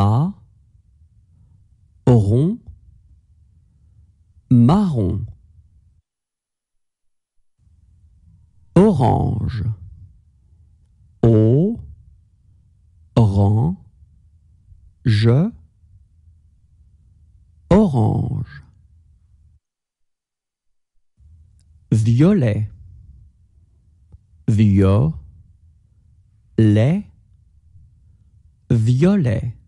ma, marron, orange, o, rang, je, orange, violet, vio, lait, violet.